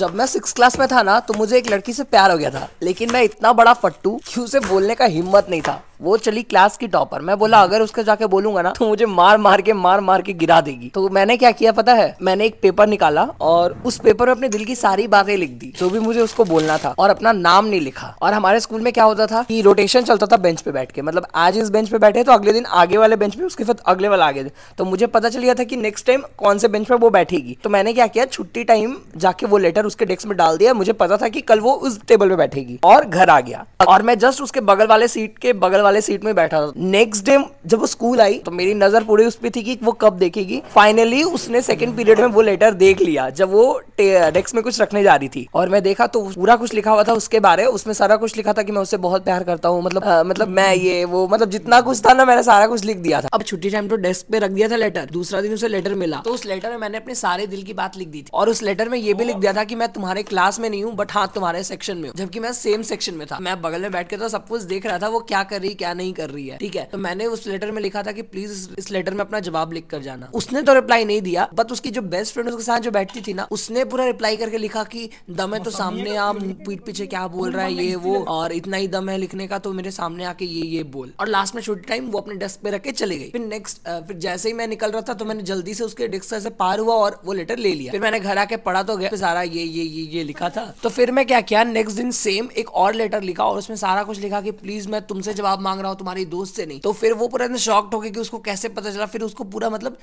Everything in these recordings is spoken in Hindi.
जब मैं सिक्स क्लास में था ना तो मुझे एक लड़की से प्यार हो गया था लेकिन मैं इतना बड़ा फट्टू कि उसे बोलने का हिम्मत नहीं था वो चली क्लास की टॉपर मैं बोला अगर उसके जाके बोलूंगा ना तो मुझे मार मार के मार मार के गिरा देगी तो मैंने क्या किया पता है मैंने एक पेपर निकाला और उस पेपर में अपने दिल की सारी बातें लिख दी जो भी मुझे उसको बोलना था और अपना नाम नहीं लिखा और हमारे स्कूल में क्या होता था कि रोटेशन चलता था बेंच पे बैठ के मतलब आज इस बेंच पे बैठे तो अगले दिन आगे वाले बेंच पे उसके साथ अगले वाला आगे तो मुझे पता चल गया था कि नेक्स्ट टाइम कौन से बेंच पे वो बैठेगी तो मैंने क्या किया छुट्टी टाइम जाके वो लेटर उसके डेस्क में डाल दिया मुझे पता था कि कल वो उस टेबल पे बैठेगी और घर आ गया और मैं जस्ट उसके बगल वाले सीट के बगल वाले सीट में बैठा था नेक्स्ट डे जब वो स्कूल आई तो मेरी नजर पूरी उस पर थी कि वो कब देखेगी फाइनली उसने सेकंड पीरियड में वो लेटर देख लिया जब वो डेस्क में कुछ रखने जा रही थी और मैं देखा तो पूरा कुछ लिखा हुआ था उसके बारे उसमें सारा कुछ लिखा था कि मैं उससे बहुत प्यार करता हूँ मतलब आ, मतलब मैं ये वो मतलब जितना कुछ था ना मैंने सारा कुछ लिख दिया था अब छुट्टी टाइम तो डेस्क पे रख दिया था लेटर दूसरा दिन उसे लेटर मिला तो उस लेटर में मैंने अपने सारे दिल की बात लिख दी थी और उस लेटर में ये भी लिख दिया था कि मैं तुम्हारे क्लास में नहीं हूँ बट हाँ तुम्हारे सेक्शन में हूँ जबकि मैं सेम सेक्शन में था मैं बगल में बैठ के था तो सब कुछ देख रहा था वो क्या कर रही क्या नहीं कर रही है ठीक है तो मैंने उस लेटर में लिखा था कि प्लीज इस लेटर में अपना जवाब लिख कर जाना उसने तो रिप्लाई नहीं दिया बट उसकी जो बेस्ट फ्रेंड उसके साथ जो बैठती थी ना उसने पूरा रिप्लाई करके लिखा की दम है तो सामने आप पीठ पीछे क्या बोल रहा है ये वो और इतना ही दम है लिखने का तो मेरे सामने आके ये ये बोल और लास्ट में छोटी टाइम वो अपने डेस्क पे रख के चले गई फिर नेक्स्ट फिर जैसे ही मैं निकल रहा था तो मैंने जल्दी से उसके डेस्क से पार हुआ और वो लेटर ले लिया फिर मैंने घर आके पढ़ा तो गया सारा ये ये ये ये लिखा था तो फिर मैं क्या किया नेक्स्ट दिन सेम एक और लेटर लिखा और उसमें सारा कुछ लिखा कि प्लीज मैं तुमसे जवाब मांग रहा हूँ तुम्हारी दोस्त से नहीं तो फिर वो पूरा शॉक्ट हो गया कि उसको कैसे पता चला फिर उसको पूरा मतलब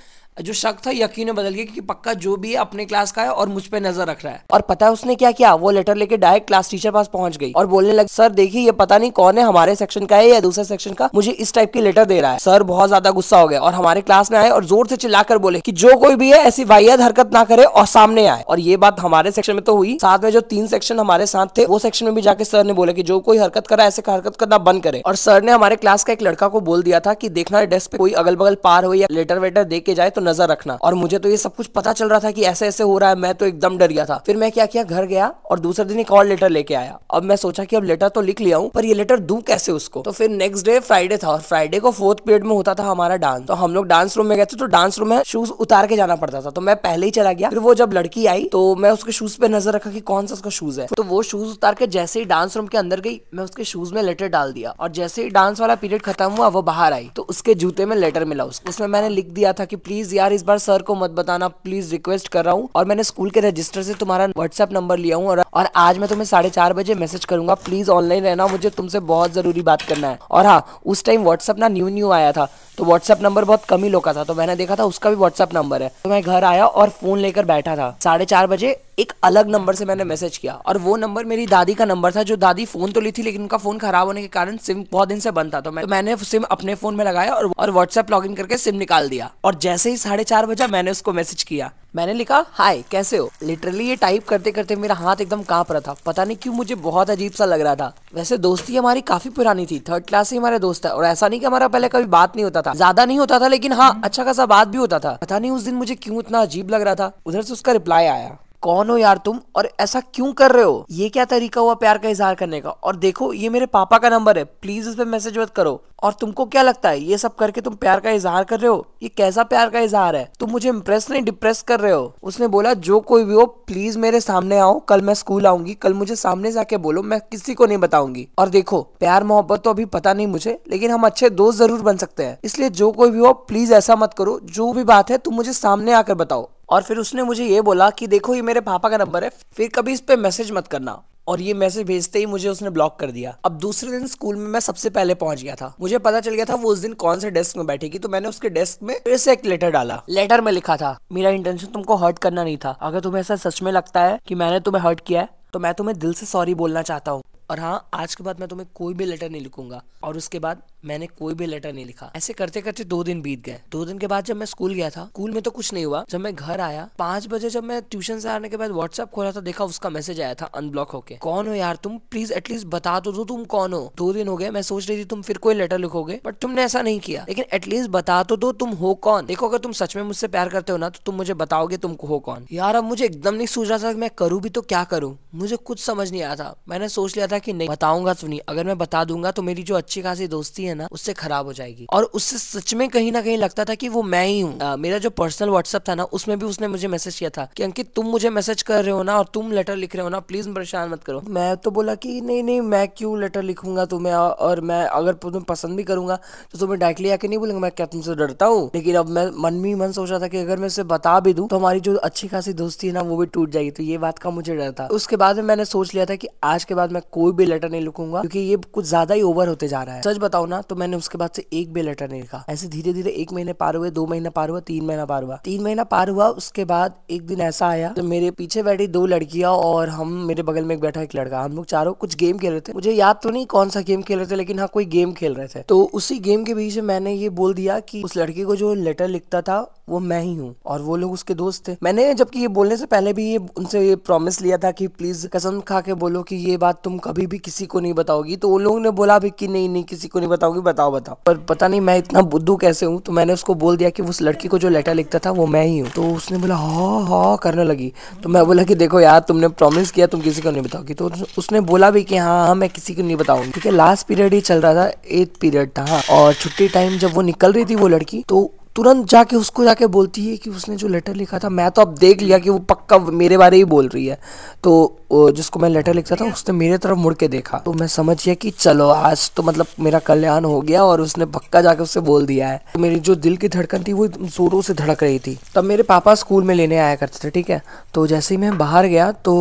जो शक था यकीन बदल गया कि पक्का जो भी है अपने क्लास का है और मुझ पर नजर रख रहा है और पता है उसने क्या किया वो लेटर लेके डायरेक्ट क्लास टीचर पास पहुंच गई और बोलने लगे सर देखिए ये पता नहीं कौन है हमारे सेक्शन का है या दूसरे सेक्शन का मुझे इस टाइप की लेटर दे रहा है सर बहुत ज्यादा गुस्सा हो गया और हमारे क्लास में आए और जोर से चिल्लाकर बोले कि जो कोई भी है ऐसी वाहियात हरकत ना करे और सामने आए और ये बात हमारे सेक्शन में तो हुई साथ में जो तीन सेक्शन हमारे साथ थे वो सेक्शन में भी जाके सर ने बोला कि जो कोई हरकत करा ऐसे हरकत करना बंद करे और सर ने हमारे क्लास का एक लड़का को बोल दिया था कि देखना डेस्क पे कोई अगल बगल पार हो या लेटर वेटर देख के जाए तो नजर रखना और मुझे तो ये सब कुछ पता चल रहा था कि ऐसे ऐसे हो रहा है मैं तो एकदम डर गया था फिर मैं क्या किया घर गया और दूसरे दिन एक और लेटर लेके आया अब मैं सोचा की अब लेटर तो लिख लिया हूँ पर ये लेटर दू कैसे उसको तो फिर नेक्स्ट डे फ्राइडे था और फ्राइडे को फोर्थ पीरियड में होता था हमारा डांस तो हम लोग डांस रूम में गए थे तो डांस रूम में शूज उतार के जाना पड़ता था तो मैं पहले ही चला गया फिर वो जब लड़की आई तो मैं उसके शूज पे नजर रखा कि कौन सा उसका शूज है तो वो शूज उतार के जैसे ही डांस रूम के अंदर गई मैं उसके शूज में लेटर डाल दिया और जैसे ही डांस वाला पीरियड खत्म हुआ वो बाहर आई तो उसके जूते में लेटर मिला उसको उसमें मैंने लिख दिया था कि प्लीज यार इस बार सर को मत बताना प्लीज रिक्वेस्ट कर रहा हूँ और मैंने स्कूल के रजिस्टर से तुम्हारा व्हाट्सएप नंबर लिया हूँ और, आज मैं तुम्हें साढ़े चार बजे मैसेज करूंगा प्लीज ऑनलाइन रहना मुझे तुमसे बहुत जरूरी बात करना है और हाँ उस टाइम व्हाट्सअप ना न्यू न्यू आया था तो व्हाट्सअप नंबर बहुत कम ही लोग का था तो मैंने देखा था उसका भी व्हाट्सअप नंबर है तो मैं घर आया और फोन लेकर बैठा था साढ़े चार बजे एक अलग नंबर से मैंने मैसेज किया और वो नंबर मेरी दादी का नंबर था जो दादी फोन तो ली थी लेकिन उनका फोन खराब होने के कारण सिम बहुत दिन से से बंद था तो, मैं, तो मैंने सिम अपने फोन में लगाया और और व्हाट्सएप लॉग करके सिम निकाल दिया और जैसे ही साढ़े चार बजा मैंने उसको मैसेज किया मैंने लिखा हाय कैसे हो लिटरली ये टाइप करते करते मेरा हाथ एकदम कांप रहा था पता नहीं क्यों मुझे बहुत अजीब सा लग रहा था वैसे दोस्ती हमारी काफी पुरानी थी थर्ड क्लास ही हमारे दोस्त है और ऐसा नहीं कि हमारा पहले कभी बात नहीं होता था ज्यादा नहीं होता था लेकिन हाँ अच्छा खासा बात भी होता था पता नहीं उस दिन मुझे क्यों इतना अजीब लग रहा था उधर से उसका रिप्लाई आया कौन हो यार तुम और ऐसा क्यों कर रहे हो ये क्या तरीका हुआ प्यार का इजहार करने का और देखो ये मेरे पापा का नंबर है प्लीज उस पर मैसेज मत करो और तुमको क्या लगता है ये सब करके तुम प्यार का इजहार कर रहे हो ये कैसा प्यार का इजहार है तुम मुझे इम्प्रेस नहीं डिप्रेस कर रहे हो उसने बोला जो कोई भी हो प्लीज मेरे सामने आओ कल मैं स्कूल आऊंगी कल मुझे सामने जाके बोलो मैं किसी को नहीं बताऊंगी और देखो प्यार मोहब्बत तो अभी पता नहीं मुझे लेकिन हम अच्छे दोस्त जरूर बन सकते हैं इसलिए जो कोई भी हो प्लीज ऐसा मत करो जो भी बात है तुम मुझे सामने आकर बताओ और फिर उसने मुझे ये बोला कि देखो ये मेरे पापा का नंबर है फिर कभी इस पर मैसेज मत करना और ये मैसेज भेजते ही मुझे उसने ब्लॉक कर दिया अब दूसरे दिन स्कूल में मैं सबसे पहले पहुंच गया था मुझे पता चल गया था वो उस दिन कौन से डेस्क में बैठेगी तो मैंने उसके डेस्क में फिर से एक लेटर डाला लेटर में लिखा था मेरा इंटेंशन तुमको हर्ट करना नहीं था अगर तुम्हें ऐसा सच में लगता है कि मैंने तुम्हें हर्ट किया है तो मैं तुम्हें दिल से सॉरी बोलना चाहता हूँ और हाँ आज के बाद मैं तुम्हें कोई भी लेटर नहीं लिखूंगा और उसके बाद मैंने कोई भी लेटर नहीं लिखा ऐसे करते करते दो दिन बीत गए दो दिन के बाद जब मैं स्कूल गया था स्कूल में तो कुछ नहीं हुआ जब मैं घर आया पांच बजे जब मैं ट्यूशन से आने के बाद व्हाट्सएप खोला था देखा उसका मैसेज आया था अनब्लॉक होके कौन हो यार तुम प्लीज एटलीस्ट बता तो दो तुम कौन हो दो दिन हो गए मैं सोच रही थी तुम फिर कोई लेटर लिखोगे बट तुमने ऐसा नहीं किया लेकिन एटलीस्ट बता तो दो तुम हो कौन देखो अगर तुम सच में मुझसे प्यार करते हो ना तो तुम मुझे बताओगे तुम हो कौन यार अब मुझे एकदम नहीं सोच रहा था मैं करूँ भी तो क्या करूँ मुझे कुछ समझ नहीं आया था मैंने सोच लिया था था कि नहीं बताऊंगा तो नहीं अगर मैं बता दूंगा तो मेरी जो अच्छी खासी दोस्ती है ना उससे खराब हो जाएगी और उससे सच में कहीं ना कहीं लगता था कि वो मैं ही हूँ मेरा जो पर्सनल व्हाट्सअप था ना उसमें भी उसने मुझे मैसेज किया था कि अंकित तुम मुझे मैसेज कर रहे हो ना और तुम लेटर लिख रहे हो ना प्लीज परेशान मत करो मैं तो बोला कि नहीं नहीं मैं क्यों लेटर लिखूंगा तुम्हें और मैं अगर तुम्हें पसंद भी करूंगा तो तुम्हें डायरेक्टली आके नहीं बोलूंगा मैं क्या तुमसे डरता हूँ लेकिन अब मैं मन में मन सोच रहा था कि अगर मैं उसे बता भी दूँ तो हमारी जो अच्छी खासी दोस्ती है ना वो भी टूट जाएगी तो ये बात का मुझे डर था उसके बाद में मैंने सोच लिया था कि आज के बाद मैं कोई कोई भी लेटर नहीं लिखूंगा क्योंकि ये कुछ ज्यादा ही ओवर होते जा रहा है सच बताओ ना तो मैंने उसके बाद से एक भी लेटर नहीं लिखा ऐसे धीरे धीरे एक महीने पार हुए दो महीना पार हुआ तीन महीना पार हुआ तीन महीना पार हुआ उसके बाद एक दिन ऐसा आया तो मेरे पीछे बैठी दो लड़कियां और हम मेरे बगल में एक बैठा एक लड़का हम लोग चारों कुछ गेम खेल रहे थे मुझे याद तो नहीं कौन सा गेम खेल रहे थे लेकिन हाँ कोई गेम खेल रहे थे तो उसी गेम के बीच मैंने ये बोल दिया कि उस लड़के को जो लेटर लिखता था वो मैं ही हूँ और वो लोग उसके दोस्त थे मैंने जबकि ये बोलने से पहले भी ये उनसे ये प्रॉमिस लिया था कि प्लीज कसम खा के बोलो कि ये बात तुम कभी भी किसी को नहीं बताओगी तो उन लोगों ने बोला भी कि नहीं नहीं किसी को नहीं बताओगी बताओ बताओ पर पता नहीं मैं इतना बुद्धू कैसे हूँ तो मैंने उसको बोल दिया कि उस लड़की को जो लेटर लिखता था वो मैं ही हूँ तो उसने बोला हाँ हाँ करने लगी तो मैं बोला कि देखो यार तुमने प्रॉमिस किया तुम किसी को नहीं बताओगी तो उसने बोला भी कि हाँ हाँ मैं किसी को नहीं बताऊंगी क्योंकि लास्ट पीरियड ही चल रहा था एट पीरियड था हाँ। और छुट्टी टाइम जब वो निकल रही थी वो लड़की तो तुरंत जाके उसको जाके बोलती है कि उसने जो लेटर लिखा था मैं तो अब देख लिया कि वो पक्का मेरे बारे ही बोल रही है तो जिसको मैं लेटर लिखता था उसने मेरे तरफ मुड़ के देखा तो मैं समझ गया कि चलो आज तो मतलब मेरा कल्याण हो गया और उसने पक्का जाके उससे बोल दिया है तो मेरी जो दिल की धड़कन थी वो जोरों से धड़क रही थी तब मेरे पापा स्कूल में लेने आया करते थे ठीक है तो जैसे ही मैं बाहर गया तो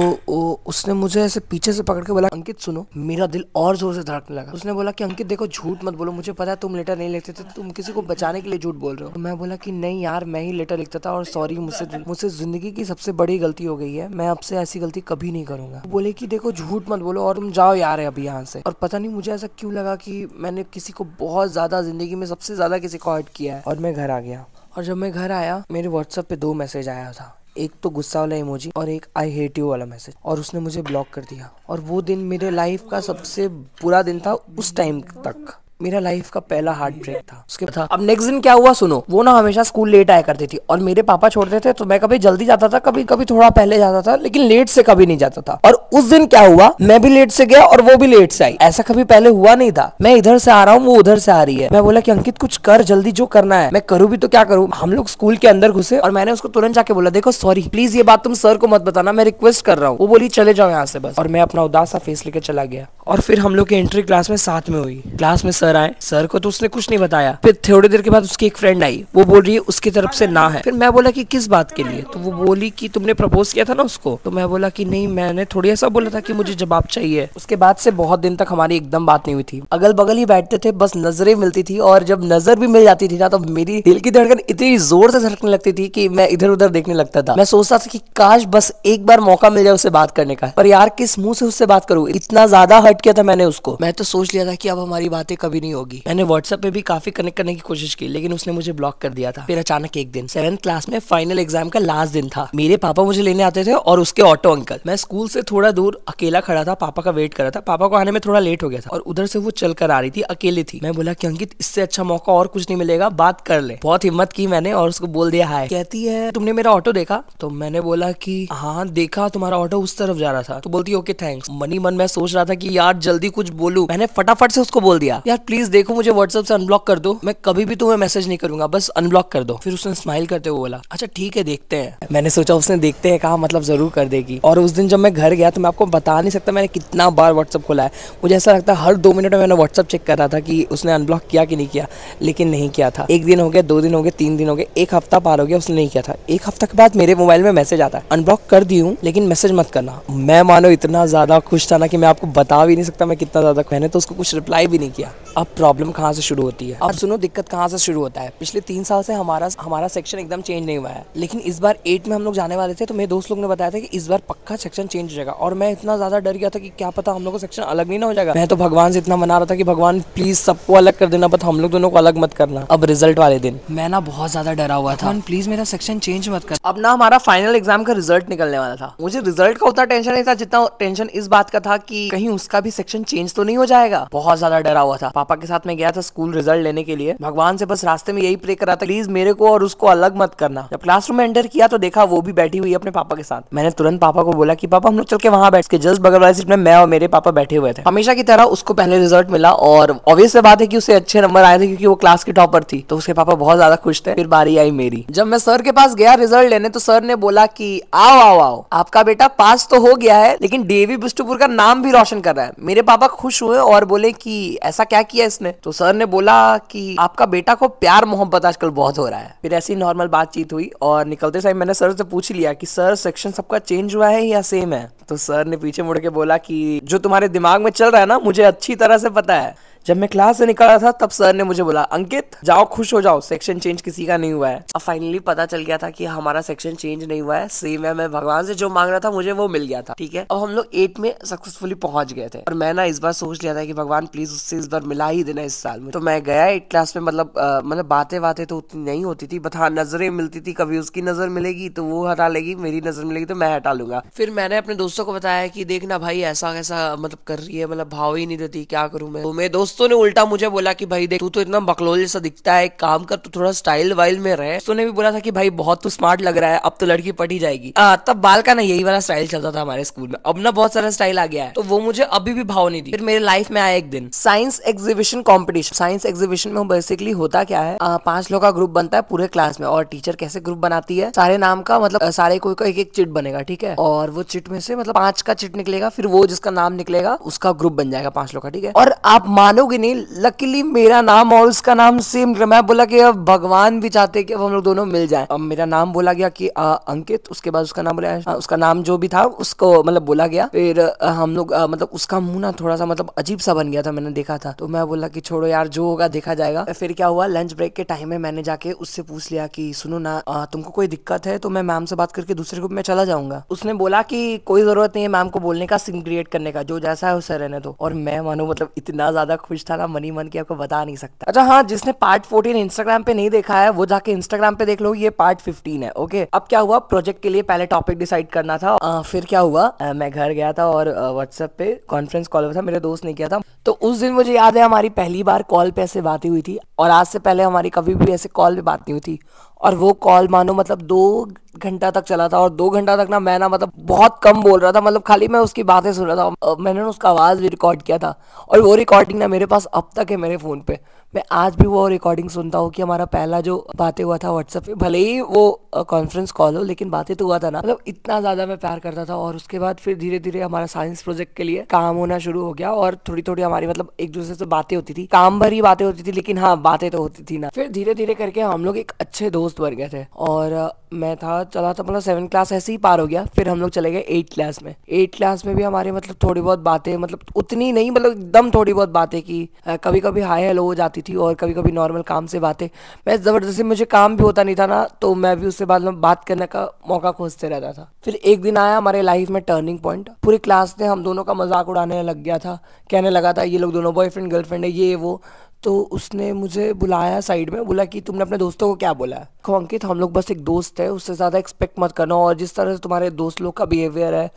उसने मुझे ऐसे पीछे से पकड़ के बोला अंकित सुनो मेरा दिल और जोर से धड़कने लगा उसने बोला कि अंकित देखो झूठ मत बोलो मुझे पता है तुम लेटर नहीं लिखते थे तुम किसी को बचाने के लिए झूठ बोल रहे हो तो मैं बोला कि नहीं यार मैं ही लेटर लिखता था और सॉरी मुझसे मुझसे जिंदगी की सबसे बड़ी गलती हो गई है मैं आपसे ऐसी गलती कभी नहीं कर करूंगा बोले कि देखो झूठ मत बोलो और तुम जाओ यार अभी यहाँ से और पता नहीं मुझे ऐसा क्यों लगा कि मैंने किसी को बहुत ज़्यादा ज़िंदगी में सबसे ज़्यादा किसी को हर्ट किया है और मैं घर आ गया और जब मैं घर आया मेरे व्हाट्सएप पे दो मैसेज आया था एक तो गुस्सा वाला इमोजी और एक आई हेट यू वाला मैसेज और उसने मुझे ब्लॉक कर दिया और वो दिन मेरे लाइफ का सबसे बुरा दिन था उस टाइम तक मेरा लाइफ का पहला हार्ट ब्रेक था उसके था अब नेक्स्ट दिन क्या हुआ सुनो वो ना हमेशा स्कूल लेट आया करती थी और मेरे पापा छोड़ते थे तो मैं कभी जल्दी जाता था कभी कभी थोड़ा पहले जाता था लेकिन लेट से कभी नहीं जाता था और उस दिन क्या हुआ मैं भी लेट से गया और वो भी लेट से आई ऐसा कभी पहले हुआ नहीं था मैं इधर से आ रहा हूँ वो उधर से आ रही है मैं बोला की अंकित कुछ कर जल्दी जो करना है मैं करूँ भी तो क्या करूँ हम लोग स्कूल के अंदर घुसे और मैंने उसको तुरंत जाके बोला देखो सॉरी प्लीज ये बात तुम सर को मत बताना मैं रिक्वेस्ट कर रहा हूँ वो बोली चले जाओ यहाँ से बस और मैं अपना उदास फेस लेके चला गया और फिर हम लोग की एंट्री क्लास में साथ में हुई क्लास में सर सर आए सर को तो उसने कुछ नहीं बताया फिर थोड़ी देर के बाद उसकी एक फ्रेंड आई वो बोल रही है उसकी तरफ से ना है फिर मैं बोला कि किस बात के लिए तो वो बोली कि तुमने प्रपोज किया था ना उसको तो मैं बोला कि नहीं मैंने थोड़ी ऐसा बोला था कि मुझे जवाब चाहिए उसके बाद से बहुत दिन तक हमारी एकदम बात नहीं हुई थी अगल बगल ही बैठते थे बस नजरे मिलती थी और जब नजर भी मिल जाती थी ना तो मेरी दिल की धड़कन इतनी जोर से धड़कने लगती थी कि मैं इधर उधर देखने लगता था मैं सोचता था कि काश बस एक बार मौका मिल जाए उससे बात करने का पर यार किस मुंह से उससे बात करूँ इतना ज्यादा हट किया था मैंने उसको मैं तो सोच लिया था कि अब हमारी बातें कभी कभी नहीं होगी मैंने व्हाट्सएप पे भी काफी कनेक्ट करने की कोशिश की लेकिन उसने मुझे ब्लॉक कर दिया था फिर अचानक एक दिन सेवन क्लास में फाइनल एग्जाम का लास्ट दिन था मेरे पापा मुझे लेने आते थे और उसके ऑटो अंकल मैं स्कूल से थोड़ा दूर अकेला खड़ा था पापा का वेट कर रहा था पापा को आने में थोड़ा लेट हो गया था और उधर से वो चल कर आ रही थी अकेली थी मैं बोला की अंकित इससे अच्छा मौका और कुछ नहीं मिलेगा बात कर ले बहुत हिम्मत की मैंने और उसको बोल दिया हाय कहती है तुमने मेरा ऑटो देखा तो मैंने बोला की हाँ देखा तुम्हारा ऑटो उस तरफ जा रहा था तो बोलती ओके थैंक्स मनी मन मैं सोच रहा था कि यार जल्दी कुछ बोलू मैंने फटाफट से उसको बोल दिया यार प्लीज देखो मुझे व्हाट्सअप से अनब्लॉक कर दो मैं कभी भी तुम्हें मैसेज नहीं करूंगा बस अनब्लॉक कर दो फिर उसने स्माइल करते हुए बोला अच्छा ठीक है देखते हैं मैंने सोचा उसने देखते हैं कहा मतलब जरूर कर देगी और उस दिन जब मैं घर गया तो मैं आपको बता नहीं सकता मैंने कितना बार व्हाट्सअप खोला है मुझे ऐसा लगता है हर दो मिनट में मैंने व्हाट्सअप चेक करा था कि उसने अनब्लॉक किया कि नहीं किया लेकिन नहीं किया था एक दिन हो गया दो दिन हो गए तीन दिन हो गए एक हफ्ता पार हो गया उसने नहीं किया था एक हफ्ता के बाद मेरे मोबाइल में मैसेज आता है अनब्लॉक कर दी हूँ लेकिन मैसेज मत करना मैं मानो इतना ज़्यादा खुश था ना कि मैं आपको बता भी नहीं सकता मैं कितना ज़्यादा मैंने तो उसको कुछ रिप्लाई भी नहीं किया अब प्रॉब्लम कहाँ से शुरू होती है अब सुनो दिक्कत कहाँ से शुरू होता है पिछले तीन साल से हमारा हमारा सेक्शन एकदम चेंज नहीं हुआ है लेकिन इस बार एट में हम लोग जाने वाले थे तो मेरे दोस्त लोग ने बताया था कि इस बार पक्का सेक्शन चेंज हो जाएगा और मैं इतना ज़्यादा डर गया था कि क्या पता हम लोग का सेक्शन अलग नहीं ना हो जाएगा मैं तो भगवान से इतना मना रहा था कि भगवान प्लीज़ सबको अलग कर देना बट हम लोग दोनों को अलग मत करना अब रिजल्ट वाले दिन मैं ना बहुत ज़्यादा डरा हुआ था प्लीज़ मेरा सेक्शन चेंज मत कर अब ना हमारा फाइनल एग्जाम का रिजल्ट निकलने वाला था मुझे रिजल्ट का उतना टेंशन नहीं था जितना टेंशन इस बात का था कि कहीं उसका भी सेक्शन चेंज तो नहीं हो जाएगा बहुत ज़्यादा डरा हुआ था पापा के साथ में गया था स्कूल रिजल्ट लेने के लिए भगवान से बस रास्ते में यही प्रे करा था प्लीज मेरे को और उसको अलग मत करना जब क्लासरूम में एंटर किया तो देखा वो भी बैठी हुई अपने पापा के साथ मैंने तुरंत पापा को बोला की पापा हम लोग चल के वहां बैठ के जस्ट बगल वाले सीट में मैं और मेरे पापा बैठे हुए थे हमेशा की तरह उसको पहले रिजल्ट मिला और ऑब्वियस बात है की उसे अच्छे नंबर आए थे क्योंकि वो क्लास की टॉपर थी तो उसके पापा बहुत ज्यादा खुश थे फिर बारी आई मेरी जब मैं सर के पास गया रिजल्ट लेने तो सर ने बोला की आओ आओ आओ आपका बेटा पास तो हो गया है लेकिन डेवी बिस्टुपुर का नाम भी रोशन कर रहा है मेरे पापा खुश हुए और बोले की ऐसा क्या किया किया इसने तो सर ने बोला कि आपका बेटा को प्यार मोहब्बत आजकल बहुत हो रहा है फिर ऐसी नॉर्मल बातचीत हुई और निकलते समय मैंने सर से पूछ लिया कि सर सेक्शन सबका चेंज हुआ है या सेम है तो सर ने पीछे मुड़ के बोला कि जो तुम्हारे दिमाग में चल रहा है ना मुझे अच्छी तरह से पता है जब मैं क्लास से निकला था तब सर ने मुझे बोला अंकित जाओ खुश हो जाओ सेक्शन चेंज किसी का नहीं हुआ है अब फाइनली पता चल गया था कि हमारा सेक्शन चेंज नहीं हुआ है सेम है मैं भगवान से जो मांग रहा था मुझे वो मिल गया था ठीक है अब हम लोग एट में सक्सेसफुली पहुंच गए थे और मैं ना इस बार सोच लिया था कि भगवान प्लीज उससे इस बार मिला ही देना इस साल में तो मैं गया एट क्लास में मतलब मतलब बातें बातें तो उतनी नहीं होती थी बता हाँ नजरें मिलती थी कभी उसकी नजर मिलेगी तो वो हटा लेगी मेरी नजर मिलेगी तो मैं हटा लूंगा फिर मैंने अपने दोस्तों को बताया कि देखना भाई ऐसा कैसा मतलब कर रही है मतलब भाव ही नहीं देती क्या करूं मैं तो मेरे दोस्त दोस्तों ने उल्टा मुझे बोला कि भाई देख तू तो इतना बकलोल जैसा दिखता है काम कर तू थोड़ा स्टाइल वाइल में रहे दोस्तों ने भी बोला था कि भाई बहुत तो स्मार्ट लग रहा है अब तो लड़की पटी जाएगी आ, तब बाल का ना यही वाला स्टाइल चलता था हमारे स्कूल में अब ना बहुत सारा स्टाइल आ गया है तो वो मुझे अभी भी भाव नहीं दी फिर मेरे लाइफ में आया एक दिन science exhibition competition science exhibition में बेसिकली होता क्या है पांच लोग का ग्रुप बनता है पूरे क्लास में और टीचर कैसे ग्रुप बनाती है सारे नाम का मतलब सारे कोई का एक एक चिट बनेगा ठीक है और वो चिट में से मतलब पांच का चिट निकलेगा फिर वो जिसका नाम निकलेगा उसका ग्रुप बन जाएगा पांच लोग का ठीक है और आप मानो मानोगे नहीं लकीली मेरा नाम और उसका नाम सेम मैं बोला कि अब भगवान भी चाहते कि अब हम लोग दोनों मिल जाए अब मेरा नाम बोला गया कि आ, अंकित उसके बाद उसका नाम बोला उसका नाम जो भी था उसको मतलब बोला गया फिर आ, हम लोग मतलब उसका मुंह ना थोड़ा सा मतलब अजीब सा बन गया था मैंने देखा था तो मैं बोला कि छोड़ो यार जो होगा देखा जाएगा फिर क्या हुआ लंच ब्रेक के टाइम में मैंने जाके उससे पूछ लिया की सुनो ना तुमको कोई दिक्कत है तो मैं मैम से बात करके दूसरे ग्रुप में चला जाऊंगा उसने बोला की कोई जरूरत नहीं है मैम को बोलने का सिम क्रिएट करने का जो जैसा है उसे रहने दो और मैं मानू मतलब इतना ज्यादा खुश था ना मनी मन की आपको बता नहीं सकता अच्छा हाँ जिसने पार्ट फोर्टीन इंस्टाग्राम पे नहीं देखा है वो जाके इंस्टाग्राम पे देख लो ये पार्ट फिफ्टीन है ओके अब क्या हुआ प्रोजेक्ट के लिए पहले टॉपिक डिसाइड करना था आ, फिर क्या हुआ आ, मैं घर गया था और व्हाट्सएप पे कॉन्फ्रेंस कॉल था मेरे दोस्त ने किया था तो उस दिन मुझे याद है हमारी पहली बार कॉल पे ऐसे बातें हुई थी और आज से पहले हमारी कभी भी ऐसे कॉल पे बात नहीं हुई थी और वो कॉल मानो मतलब दो घंटा तक चला था और दो घंटा तक ना मैं ना मतलब बहुत कम बोल रहा था मतलब खाली मैं उसकी बातें सुन रहा था मैंने ना उसका आवाज़ भी रिकॉर्ड किया था और वो रिकॉर्डिंग ना मेरे पास अब तक है मेरे फ़ोन पे मैं आज भी वो रिकॉर्डिंग सुनता हूँ कि हमारा पहला जो बातें हुआ था व्हाट्सएप पे भले ही वो कॉन्फ्रेंस कॉल हो लेकिन बातें तो हुआ था ना मतलब इतना ज़्यादा मैं प्यार करता था और उसके बाद फिर धीरे धीरे हमारा साइंस प्रोजेक्ट के लिए काम होना शुरू हो गया और थोड़ी थोड़ी हमारी मतलब एक दूसरे से बातें होती थी काम भरी बातें होती थी लेकिन हाँ बातें तो होती थी ना फिर धीरे धीरे करके हम लोग एक अच्छे दोस्त दोस्त बन गए थे और मैं था चला था मतलब सेवन क्लास ऐसे ही पार हो गया फिर हम लोग चले गए एट क्लास में एट क्लास में भी हमारे मतलब थोड़ी बहुत बातें मतलब उतनी नहीं मतलब एकदम थोड़ी बहुत बातें की कभी कभी हाई हेलो हो जाती थी और कभी कभी नॉर्मल काम से बातें मैं ज़बरदस्ती मुझे काम भी होता नहीं था ना तो मैं भी उससे बाद में बात करने का मौका खोजते रहता था फिर एक दिन आया हमारे लाइफ में टर्निंग पॉइंट पूरी क्लास ने हम दोनों का मजाक उड़ाने लग गया था कहने लगा था ये लोग दोनों बॉयफ्रेंड गर्लफ्रेंड है ये वो तो उसने मुझे बुलाया साइड में बोला कि तुमने अपने दोस्तों को क्या बोला है अंकित हम लोग बस एक दोस्त है उससे ज़्यादा एक्सपेक्ट मत करना और जिस तरह से तुम्हारे दोस्त लोग का बिहेवियर है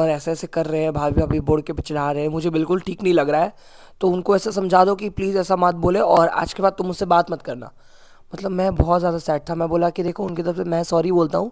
और ऐसे ऐसे कर रहे हैं भाभी भाभी बोर्ड के पिछड़ा रहे हैं मुझे बिल्कुल ठीक नहीं लग रहा है तो उनको ऐसा समझा दो कि प्लीज़ ऐसा मत बोले और आज के बाद तुम उससे बात मत करना मतलब मैं बहुत ज़्यादा सैड था मैं बोला कि देखो उनकी तरफ से मैं सॉरी बोलता हूँ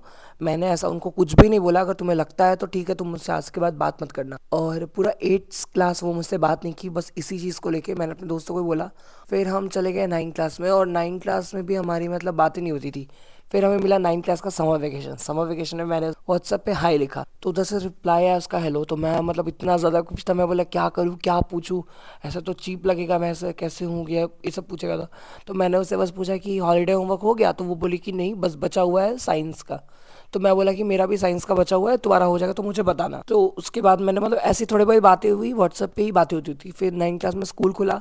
मैंने ऐसा उनको कुछ भी नहीं बोला अगर तुम्हें लगता है तो ठीक है तुम मुझसे आज के बाद बात मत करना और पूरा एट्थ क्लास वो मुझसे बात नहीं की बस इसी चीज़ को लेके मैंने अपने दोस्तों को बोला फिर हम चले गए नाइन्थ क्लास में और नाइन्थ क्लास में भी हमारी मतलब बातें नहीं होती थी फिर हमें मिला नाइन्थ क्लास का समर वेकेशन समर वेकेशन में मैंने व्हाट्सएप पे हाई लिखा तो उधर से रिप्लाई आया उसका हेलो तो मैं मतलब इतना ज़्यादा कुछ था मैं बोला क्या करूँ क्या पूछूँ ऐसा तो चीप लगेगा मैं ऐसा कैसे हूँ गया ये सब पूछेगा था तो मैंने उससे बस पूछा कि हॉलीडे होमवर्क हो गया तो वो बोली कि नहीं बस बचा हुआ है साइंस का तो मैं बोला कि मेरा भी साइंस का बचा हुआ है तुम्हारा हो जाएगा तो मुझे बताना तो उसके बाद मैंने मतलब ऐसी थोड़ी बहुत बातें हुई व्हाट्सएप पर ही बातें होती थी फिर नाइन्थ क्लास में स्कूल खुला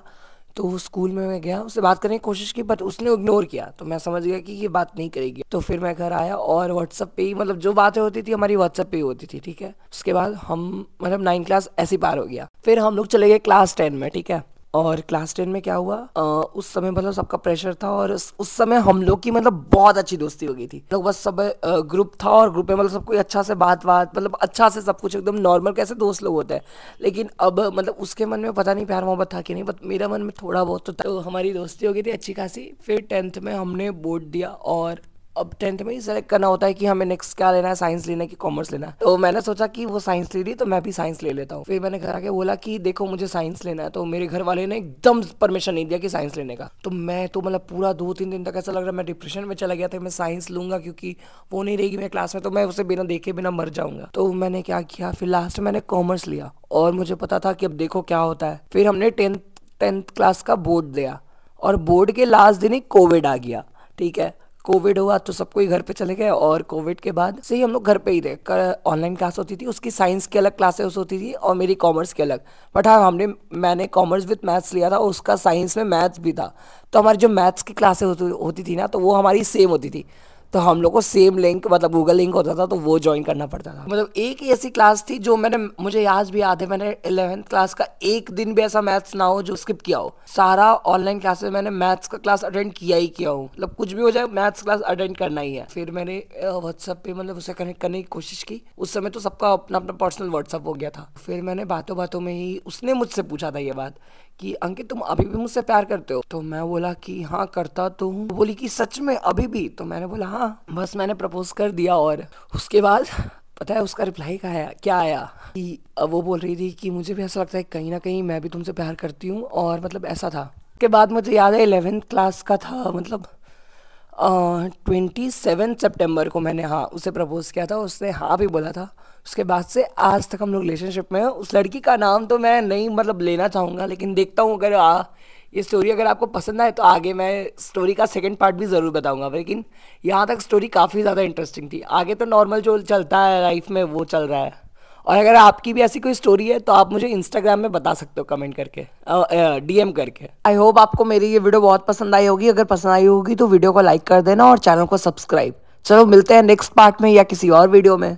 तो वो स्कूल में मैं गया उससे बात करने की कोशिश की बट उसने इग्नोर किया तो मैं समझ गया कि ये बात नहीं करेगी तो फिर मैं घर आया और व्हाट्सअप पे ही मतलब जो बातें होती थी हमारी व्हाट्सअप पे ही होती थी ठीक है उसके बाद हम मतलब नाइन क्लास ऐसी पार हो गया फिर हम लोग चले गए क्लास टेन में ठीक है और क्लास टेन में क्या हुआ आ, उस समय मतलब सबका प्रेशर था और उस समय हम लोग की मतलब बहुत अच्छी दोस्ती हो गई थी लोग बस सब ग्रुप था और ग्रुप में मतलब सब कोई अच्छा से बात बात मतलब अच्छा से सब कुछ एकदम नॉर्मल कैसे दोस्त लोग होते हैं लेकिन अब मतलब उसके मन में पता नहीं प्यार मोहब्बत था कि नहीं बट मेरा मन में थोड़ा बहुत तो था तो हमारी दोस्ती हो गई थी अच्छी खासी फिर टेंथ में हमने बोर्ड दिया और अब टेंथ में ही सेलेक्ट करना होता है कि हमें नेक्स्ट क्या लेना है साइंस लेना है कि कॉमर्स लेना है तो मैंने सोचा कि वो साइंस ले रही तो मैं भी साइंस ले लेता हूँ फिर मैंने घर आके बोला कि देखो मुझे साइंस लेना है तो मेरे घर वाले ने एकदम परमिशन नहीं दिया कि साइंस लेने का तो मैं तो मतलब पूरा दो तीन दिन तक ऐसा लग रहा है मैं डिप्रेशन में चला गया था मैं साइंस लूंगा क्योंकि वो नहीं रहेगी मेरे क्लास में तो मैं उसे बिना देखे बिना मर जाऊंगा तो मैंने क्या किया फिर लास्ट मैंने कॉमर्स लिया और मुझे पता था कि अब देखो क्या होता है फिर हमने टेंथ टेंथ क्लास का बोर्ड दिया और बोर्ड के लास्ट दिन ही कोविड आ गया ठीक है कोविड हुआ तो सबको ही घर पे चले गए और कोविड के बाद से ही हम लोग घर पे ही रहे ऑनलाइन क्लास होती थी उसकी साइंस की अलग क्लासेस होती थी और मेरी कॉमर्स की अलग बट हाँ हमने मैंने कॉमर्स विथ मैथ्स लिया था और उसका साइंस में मैथ्स भी था तो हमारी जो मैथ्स की क्लासेस होती थी ना तो वो हमारी सेम होती थी तो हम लोग को सेम लिंक मतलब गूगल लिंक होता था तो वो ज्वाइन करना पड़ता था मतलब एक ही ऐसी क्लास थी जो मैंने मुझे याद भी याद है मैंने इलेवेंथ क्लास का एक दिन भी ऐसा मैथ्स ना हो जो स्किप किया हो सारा ऑनलाइन क्लास में मैंने मैथ्स का क्लास अटेंड किया ही किया हो मतलब कुछ भी हो जाए मैथ्स क्लास अटेंड करना ही है फिर मैंने व्हाट्सअप पे मतलब उसे कनेक्ट करने की कोशिश की उस समय तो सबका अपना अपना पर्सनल व्हाट्सअप हो गया था फिर मैंने बातों बातों में ही उसने मुझसे पूछा था ये बात कि अंकित तुम अभी भी मुझसे प्यार करते हो तो मैं बोला कि हाँ करता तो हूँ बोली कि सच में अभी भी तो मैंने बोला हाँ बस मैंने प्रपोज कर दिया और उसके बाद पता है उसका रिप्लाई का आया क्या आया कि वो बोल रही थी कि मुझे भी ऐसा लगता है कहीं ना कहीं मैं भी तुमसे प्यार करती हूँ और मतलब ऐसा था के बाद मुझे याद है इलेवेंथ क्लास का था मतलब ट्वेंटी सेवन सेप्टेम्बर को मैंने हाँ उसे प्रपोज़ किया था उसने हाँ भी बोला था उसके बाद से आज तक हम लोग रिलेशनशिप में हैं उस लड़की का नाम तो मैं नहीं मतलब लेना चाहूँगा लेकिन देखता हूँ अगर आ, हाँ, ये स्टोरी अगर आपको पसंद आए तो आगे मैं स्टोरी का सेकंड पार्ट भी ज़रूर बताऊंगा लेकिन यहाँ तक स्टोरी काफ़ी ज़्यादा इंटरेस्टिंग थी आगे तो नॉर्मल जो चलता है लाइफ में वो चल रहा है और अगर आपकी भी ऐसी कोई स्टोरी है तो आप मुझे इंस्टाग्राम में बता सकते हो कमेंट करके डीएम करके आई होप आपको मेरी ये वीडियो बहुत पसंद आई होगी अगर पसंद आई होगी तो वीडियो को लाइक कर देना और चैनल को सब्सक्राइब चलो मिलते हैं नेक्स्ट पार्ट में या किसी और वीडियो में